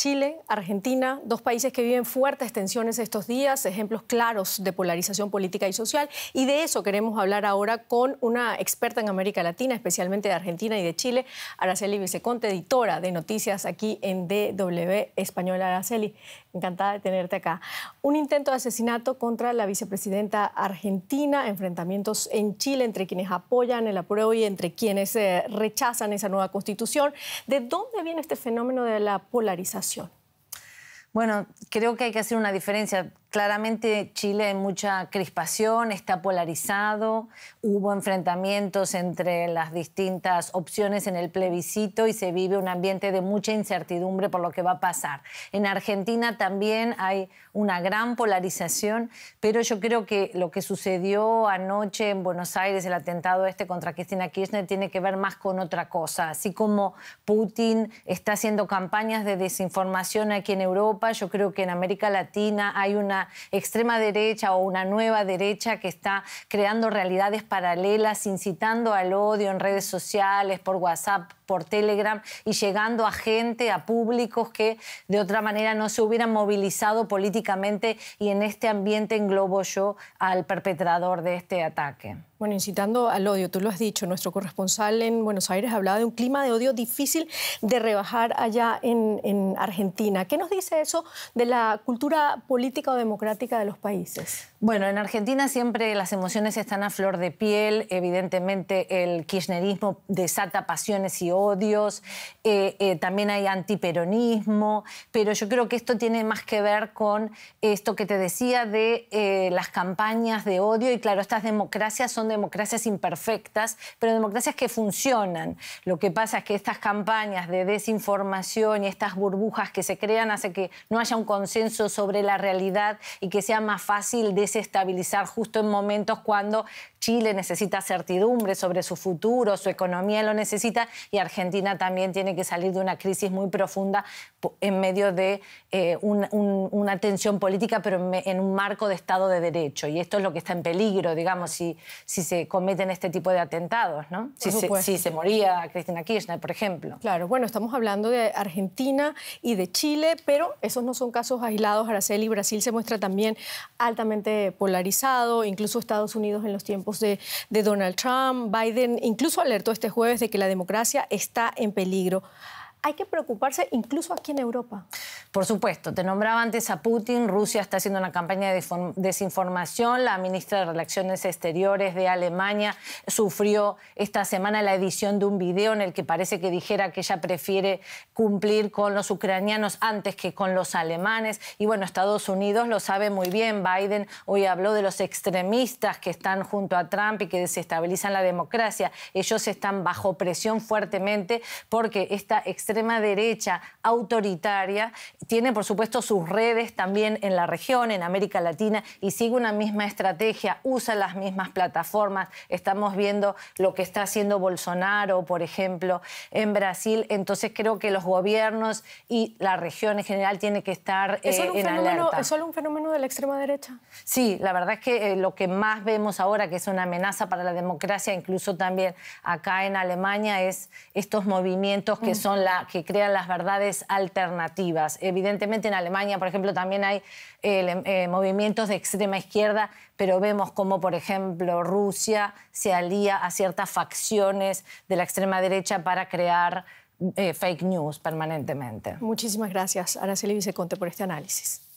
Chile, Argentina, dos países que viven fuertes tensiones estos días, ejemplos claros de polarización política y social. Y de eso queremos hablar ahora con una experta en América Latina, especialmente de Argentina y de Chile, Araceli Viceconte, editora de noticias aquí en DW Española. Araceli, encantada de tenerte acá. Un intento de asesinato contra la vicepresidenta argentina, enfrentamientos en Chile entre quienes apoyan el apruebo y entre quienes eh, rechazan esa nueva constitución. ¿De dónde viene este fenómeno de la polarización? Bueno, creo que hay que hacer una diferencia. Claramente Chile hay mucha crispación, está polarizado, hubo enfrentamientos entre las distintas opciones en el plebiscito y se vive un ambiente de mucha incertidumbre por lo que va a pasar. En Argentina también hay una gran polarización, pero yo creo que lo que sucedió anoche en Buenos Aires, el atentado este contra Cristina Kirchner, tiene que ver más con otra cosa. Así como Putin está haciendo campañas de desinformación aquí en Europa, yo creo que en América Latina hay una extrema derecha o una nueva derecha que está creando realidades paralelas, incitando al odio en redes sociales, por WhatsApp, por Telegram y llegando a gente, a públicos que de otra manera no se hubieran movilizado políticamente y en este ambiente englobo yo al perpetrador de este ataque. Bueno, incitando al odio, tú lo has dicho, nuestro corresponsal en Buenos Aires hablaba de un clima de odio difícil de rebajar allá en, Argentina. ¿Qué nos dice eso de la cultura política o democrática de los países? Bueno, en Argentina siempre las emociones están a flor de piel, evidentemente el kirchnerismo desata pasiones y odios, eh, eh, también hay antiperonismo, pero yo creo que esto tiene más que ver con esto que te decía de eh, las campañas de odio y claro, estas democracias son democracias imperfectas, pero democracias que funcionan. Lo que pasa es que estas campañas de desinformación y estas burbujas que se crean hace que no haya un consenso sobre la realidad y que sea más fácil desestabilizar justo en momentos cuando Chile necesita certidumbre sobre su futuro, su economía lo necesita y Argentina Argentina también tiene que salir de una crisis muy profunda en medio de eh, una tensión política, pero en, un marco de Estado de Derecho. Y esto es lo que está en peligro, digamos, si, si se cometen este tipo de atentados, ¿no? Si se, si se moría Cristina Kirchner, por ejemplo. Claro, bueno, estamos hablando de Argentina y de Chile, pero esos no son casos aislados. Araceli, Brasil se muestra también altamente polarizado, incluso Estados Unidos en los tiempos de, de Donald Trump. Biden incluso alertó este jueves de que la democracia está en peligro hay que preocuparse incluso aquí en Europa. Por supuesto, te nombraba antes a Putin, Rusia está haciendo una campaña de desinformación, la ministra de Relaciones Exteriores de Alemania sufrió esta semana la edición de un video en el que parece que dijera que ella prefiere cumplir con los ucranianos antes que con los alemanes. Y bueno, Estados Unidos lo sabe muy bien, Biden hoy habló de los extremistas que están junto a Trump y que desestabilizan la democracia. Ellos están bajo presión fuertemente porque esta extrema extrema derecha autoritaria, tiene por supuesto sus redes también en la región, en América Latina, y sigue una misma estrategia, usa las mismas plataformas. Estamos viendo lo que está haciendo Bolsonaro, por ejemplo, en Brasil. Entonces creo que los gobiernos y la región en general tiene que estar eh, ¿Es en fenómeno, ¿Es solo un fenómeno de la extrema derecha? Sí, la verdad es que eh, lo que más vemos ahora, que es una amenaza para la democracia, incluso también acá en Alemania, es estos movimientos que son la que crean las verdades alternativas. Evidentemente en Alemania, por ejemplo, también hay eh, eh, movimientos de extrema izquierda, pero vemos cómo, por ejemplo, Rusia se alía a ciertas facciones de la extrema derecha para crear eh, fake news permanentemente. Muchísimas gracias, Araceli Viceconte, por este análisis.